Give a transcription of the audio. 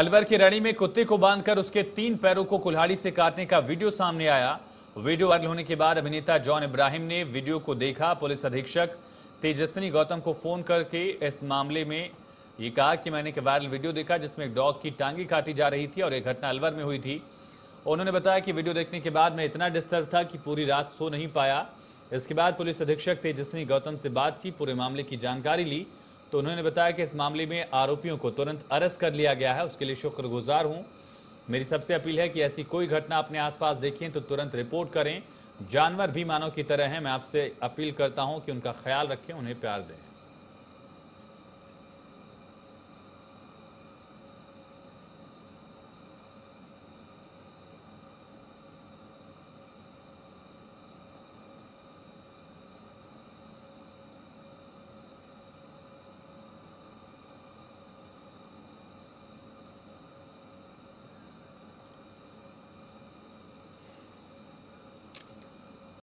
अलवर के रणी में कुत्ते को बांधकर उसके तीन पैरों को कुल्हाड़ी से काटने का वीडियो सामने आया वीडियो वायरल होने के बाद अभिनेता जॉन इब्राहिम ने वीडियो को देखा पुलिस अधीक्षक तेजस्वी गौतम को फोन करके इस मामले में ये कहा कि मैंने एक वायरल वीडियो देखा जिसमें एक डॉग की टांगी काटी जा रही थी और यह घटना अलवर में हुई थी उन्होंने बताया कि वीडियो देखने के बाद मैं इतना डिस्टर्ब था कि पूरी रात सो नहीं पाया इसके बाद पुलिस अधीक्षक तेजस्वी गौतम से बात की पूरे मामले की जानकारी ली तो उन्होंने बताया कि इस मामले में आरोपियों को तुरंत अरेस्ट कर लिया गया है उसके लिए शुक्रगुजार हूँ मेरी सबसे अपील है कि ऐसी कोई घटना अपने आसपास देखें तो तुरंत रिपोर्ट करें जानवर भी मानव की तरह हैं मैं आपसे अपील करता हूं कि उनका ख्याल रखें उन्हें प्यार दें